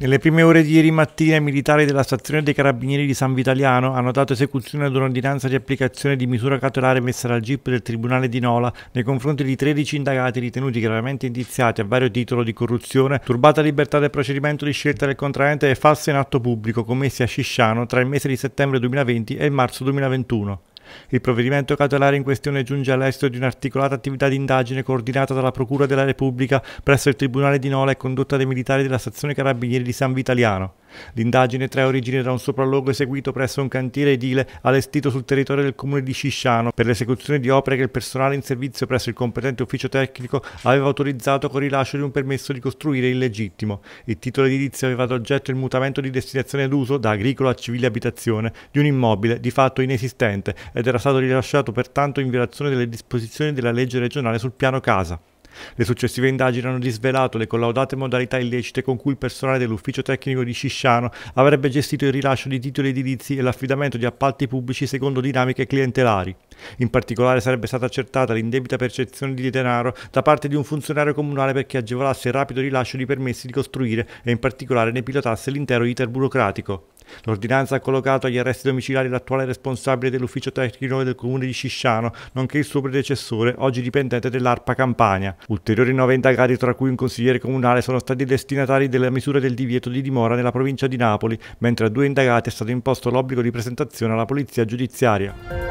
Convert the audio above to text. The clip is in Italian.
Nelle prime ore di ieri mattina i militari della stazione dei carabinieri di San Vitaliano hanno dato esecuzione ad un'ordinanza di applicazione di misura cautelare messa dal GIP del Tribunale di Nola nei confronti di 13 indagati ritenuti gravemente indiziati a vario titolo di corruzione, turbata libertà del procedimento di scelta del contraente e falso in atto pubblico commessi a Scisciano tra il mese di settembre 2020 e il marzo 2021. Il provvedimento cautelare in questione giunge all'esito di un'articolata attività di indagine coordinata dalla Procura della Repubblica presso il Tribunale di Nola e condotta dai militari della stazione Carabinieri di San Vitaliano. L'indagine trae origine da un sopralluogo eseguito presso un cantiere edile allestito sul territorio del comune di Scisciano per l'esecuzione di opere che il personale in servizio presso il competente ufficio tecnico aveva autorizzato con rilascio di un permesso di costruire illegittimo. Il titolo edilizio aveva ad oggetto il mutamento di destinazione d'uso da agricolo a civile abitazione di un immobile di fatto inesistente ed era stato rilasciato pertanto in violazione delle disposizioni della legge regionale sul piano casa. Le successive indagini hanno disvelato le collaudate modalità illecite con cui il personale dell'ufficio tecnico di Scisciano avrebbe gestito il rilascio di titoli edilizi e l'affidamento di appalti pubblici secondo dinamiche clientelari. In particolare sarebbe stata accertata l'indebita percezione di denaro da parte di un funzionario comunale perché agevolasse il rapido rilascio di permessi di costruire e in particolare ne pilotasse l'intero iter burocratico. L'ordinanza ha collocato agli arresti domiciliari l'attuale responsabile dell'ufficio tecnico del comune di Scisciano, nonché il suo predecessore, oggi dipendente dell'ARPA Campania. Ulteriori nove indagati, tra cui un consigliere comunale, sono stati destinatari della misura del divieto di dimora nella provincia di Napoli, mentre a due indagati è stato imposto l'obbligo di presentazione alla polizia giudiziaria.